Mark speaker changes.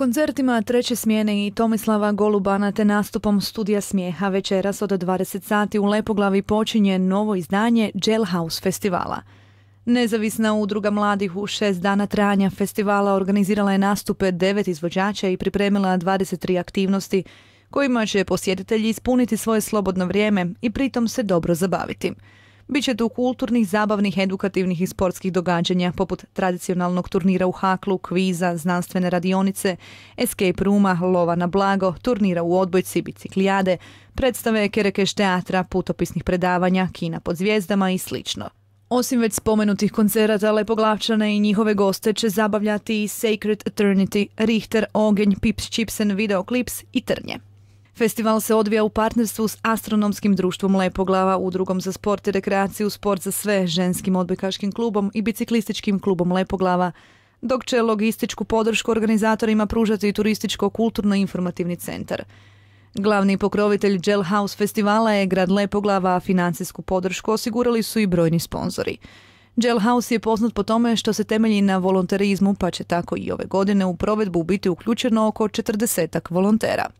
Speaker 1: Koncertima treće smjene i Tomislava Golubana te nastupom Studija smijeha večeras od 20 sati u Lepoglavi počinje novo izdanje House festivala. Nezavisna udruga mladih u šest dana trajanja festivala organizirala je nastupe devet izvođača i pripremila 23 aktivnosti kojima će posjetitelji ispuniti svoje slobodno vrijeme i pritom se dobro zabaviti. Biće tu kulturnih, zabavnih, edukativnih i sportskih događanja poput tradicionalnog turnira u haklu, kviza, znanstvene radionice, escape rooma, lova na blago, turnira u odbojci, biciklijade, predstave kerekeš teatra, putopisnih predavanja, kina pod zvijezdama i slično. Osim već spomenutih koncerata, Lepoglavčane i njihove goste će zabavljati i Sacred Eternity, Richter, Ogenj, Pips Chipsen, Videoklips i Trnje. Festival se odvija u partnerstvu s astronomskim društvom Lepoglava, udrugom za sport i rekreaciju, sport za sve, ženskim odbojkaškim klubom i biciklističkim klubom Lepoglava, dok će logističku podršku organizatorima pružati i turističko-kulturno-informativni centar. Glavni pokrovitelj Gel House festivala je grad Lepoglava, a financijsku podršku osigurali su i brojni sponzori. Gel House je poznat po tome što se temelji na volonterizmu, pa će tako i ove godine u provedbu biti uključeno oko 40 volontera.